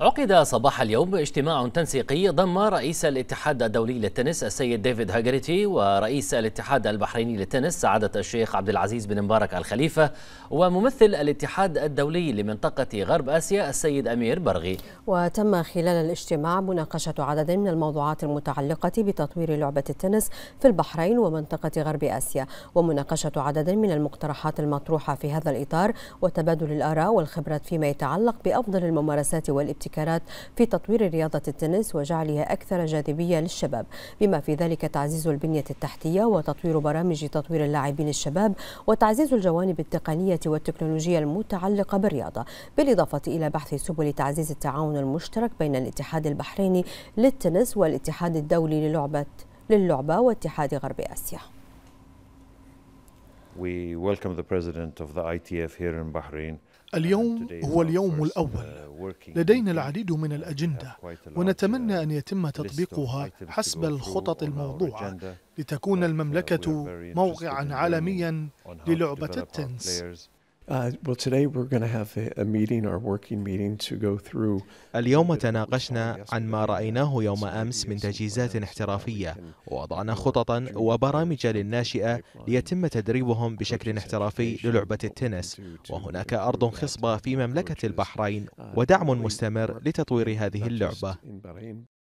عقد صباح اليوم اجتماع تنسيقي ضم رئيس الاتحاد الدولي للتنس السيد ديفيد هاجريتي ورئيس الاتحاد البحريني للتنس سعادة الشيخ عبد العزيز بن مبارك الخليفة وممثل الاتحاد الدولي لمنطقة غرب آسيا السيد أمير برغي وتم خلال الاجتماع مناقشة عدد من الموضوعات المتعلقة بتطوير لعبة التنس في البحرين ومنطقة غرب آسيا ومناقشة عدد من المقترحات المطروحة في هذا الإطار وتبادل الآراء والخبرات فيما يتعلق بأفضل الممارسات والابتكارات الابتكارات في تطوير رياضة التنس وجعلها أكثر جاذبية للشباب بما في ذلك تعزيز البنية التحتية وتطوير برامج تطوير اللاعبين الشباب وتعزيز الجوانب التقنية والتكنولوجية المتعلقة بالرياضة بالإضافة إلى بحث سبل تعزيز التعاون المشترك بين الاتحاد البحريني للتنس والاتحاد الدولي للعبة للعبة واتحاد غرب آسيا اليوم هو اليوم uh, الأول لدينا العديد من الأجندة uh, ونتمنى أن يتم تطبيقها حسب الخطط الموضوعة لتكون uh, المملكة موقعا عالميا للعبة التنس Uh, well, today we're going to have a meeting, our working meeting, to go through. اليوم تناقشنا عن ما رأيناه يوم أمس من تجهيزات احترافية، ووضعنا خططا وبرامج للناشئة ليتم تدريبهم بشكل احترافي للعبة التنس، وهناك أرض خصبة في مملكة البحرين uh, ودعم مستمر لتطوير هذه اللعبة.